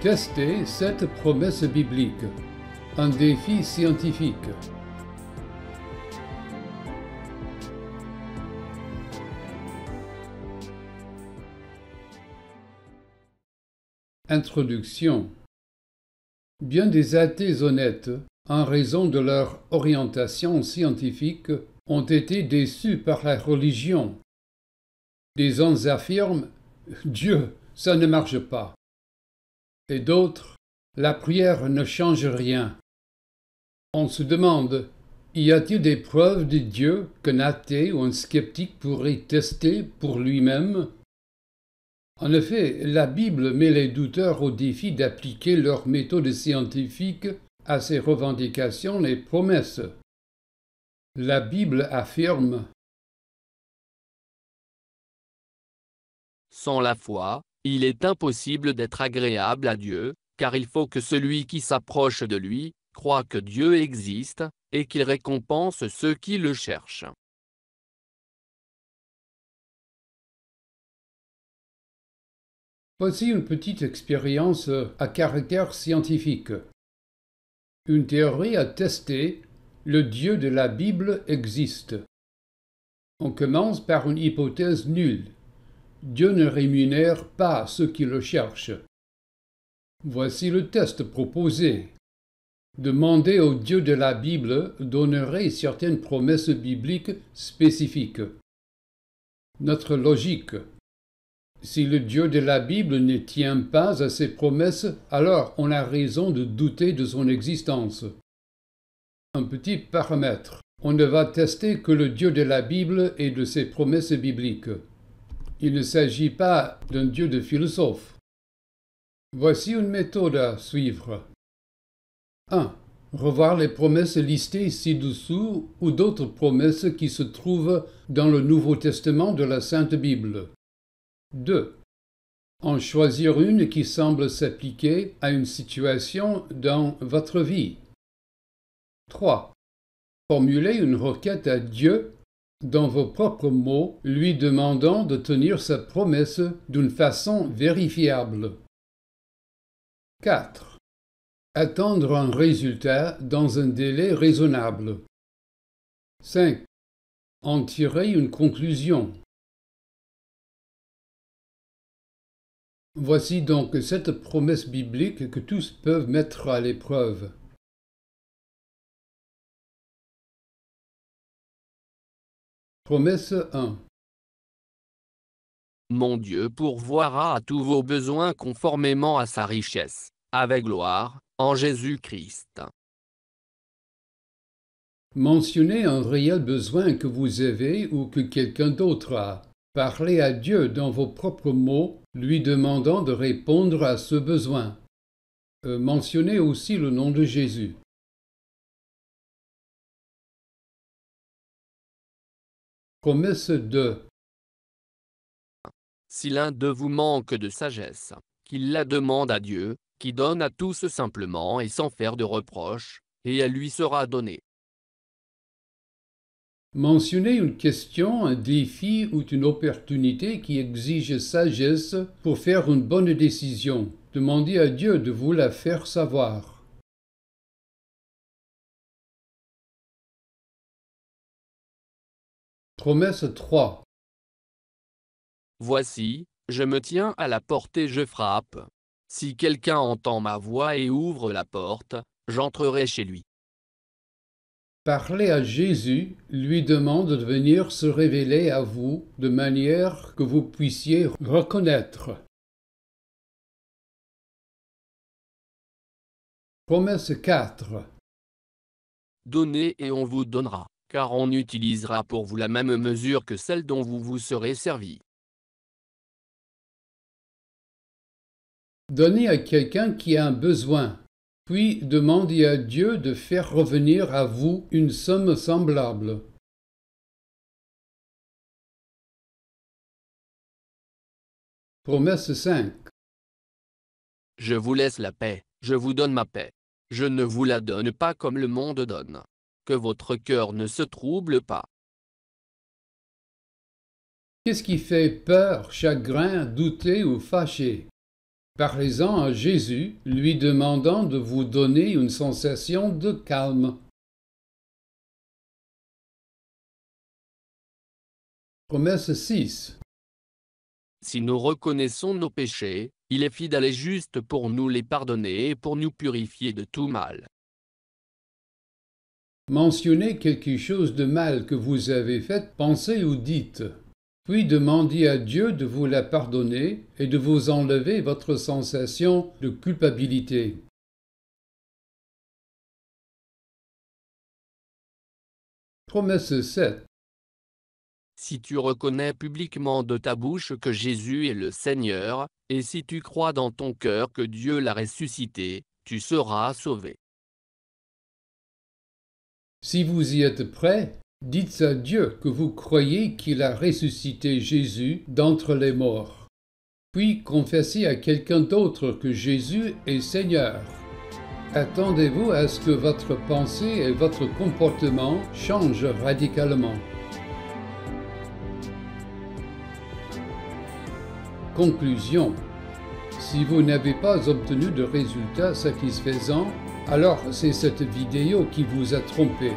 Tester cette promesse biblique. Un défi scientifique. Introduction. Bien des athées honnêtes, en raison de leur orientation scientifique, ont été déçus par la religion. Des uns affirment Dieu, ça ne marche pas et d'autres La prière ne change rien. On se demande Y a-t-il des preuves de Dieu qu'un athée ou un sceptique pourrait tester pour lui-même En effet, la Bible met les douteurs au défi d'appliquer leurs méthodes scientifiques à ses revendications et promesses. La Bible affirme Sans la foi, il est impossible d'être agréable à Dieu, car il faut que celui qui s'approche de lui, croit que Dieu existe, et qu'il récompense ceux qui le cherchent. Voici une petite expérience à caractère scientifique. Une théorie à tester, le Dieu de la Bible existe. On commence par une hypothèse nulle. Dieu ne rémunère pas ceux qui le cherchent. Voici le test proposé. demandez au Dieu de la Bible d'honorer certaines promesses bibliques spécifiques. Notre logique. Si le Dieu de la Bible ne tient pas à ses promesses, alors on a raison de douter de son existence. Un petit paramètre. On ne va tester que le Dieu de la Bible et de ses promesses bibliques. Il ne s'agit pas d'un Dieu de philosophe. Voici une méthode à suivre. 1. Revoir les promesses listées ci-dessous ou d'autres promesses qui se trouvent dans le Nouveau Testament de la Sainte Bible. 2. En choisir une qui semble s'appliquer à une situation dans votre vie. 3. Formuler une requête à Dieu dans vos propres mots, lui demandant de tenir sa promesse d'une façon vérifiable. 4. Attendre un résultat dans un délai raisonnable. 5. En tirer une conclusion. Voici donc cette promesse biblique que tous peuvent mettre à l'épreuve. Promesse 1. Mon Dieu pourvoira à tous vos besoins conformément à sa richesse, avec gloire, en Jésus-Christ. Mentionnez un réel besoin que vous avez ou que quelqu'un d'autre a. Parlez à Dieu dans vos propres mots, lui demandant de répondre à ce besoin. Euh, mentionnez aussi le nom de Jésus. Promesse de Si l'un de vous manque de sagesse, qu'il la demande à Dieu, qui donne à tous simplement et sans faire de reproche, et elle lui sera donnée. Mentionnez une question, un défi ou une opportunité qui exige sagesse pour faire une bonne décision. Demandez à Dieu de vous la faire savoir. Promesse 3 Voici, je me tiens à la porte et je frappe. Si quelqu'un entend ma voix et ouvre la porte, j'entrerai chez lui. Parlez à Jésus lui demande de venir se révéler à vous de manière que vous puissiez reconnaître. Promesse 4 Donnez et on vous donnera car on utilisera pour vous la même mesure que celle dont vous vous serez servi. Donnez à quelqu'un qui a un besoin, puis demandez à Dieu de faire revenir à vous une somme semblable. Promesse 5 Je vous laisse la paix, je vous donne ma paix. Je ne vous la donne pas comme le monde donne votre cœur ne se trouble pas. Qu'est-ce qui fait peur, chagrin, douter ou fâcher Parlez-en à Jésus, lui demandant de vous donner une sensation de calme. Promesse 6 Si nous reconnaissons nos péchés, il est fidèle et juste pour nous les pardonner et pour nous purifier de tout mal. Mentionnez quelque chose de mal que vous avez fait, penser ou dites, puis demandez à Dieu de vous la pardonner et de vous enlever votre sensation de culpabilité. Promesse 7 Si tu reconnais publiquement de ta bouche que Jésus est le Seigneur, et si tu crois dans ton cœur que Dieu l'a ressuscité, tu seras sauvé. Si vous y êtes prêt, dites à Dieu que vous croyez qu'il a ressuscité Jésus d'entre les morts. Puis confessez à quelqu'un d'autre que Jésus est Seigneur. Attendez-vous à ce que votre pensée et votre comportement changent radicalement. Conclusion. Si vous n'avez pas obtenu de résultats satisfaisants, alors c'est cette vidéo qui vous a trompé.